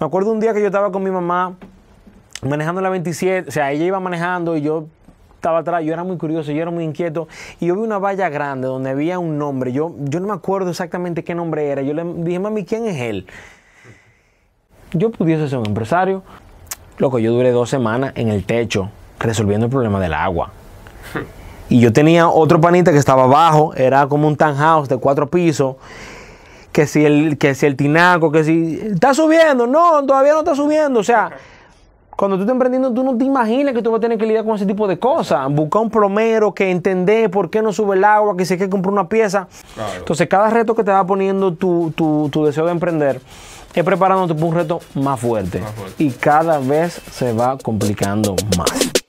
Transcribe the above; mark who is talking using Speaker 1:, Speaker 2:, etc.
Speaker 1: Me acuerdo un día que yo estaba con mi mamá manejando la 27, o sea, ella iba manejando y yo estaba atrás, yo era muy curioso, yo era muy inquieto, y yo vi una valla grande donde había un nombre, yo, yo no me acuerdo exactamente qué nombre era, yo le dije, mami, ¿quién es él? Yo pudiese pues, ser un empresario. que yo duré dos semanas en el techo resolviendo el problema del agua. Y yo tenía otro panita que estaba abajo, era como un townhouse de cuatro pisos, que si el, que si el tinaco, que si. Está subiendo, no, todavía no está subiendo. O sea, cuando tú estás emprendiendo, tú no te imaginas que tú vas a tener que lidiar con ese tipo de cosas. Buscar un plomero que entender por qué no sube el agua, que si hay que comprar una pieza. Entonces, cada reto que te va poniendo tu, deseo de emprender es preparándote por un reto más fuerte. Y cada vez se va complicando más.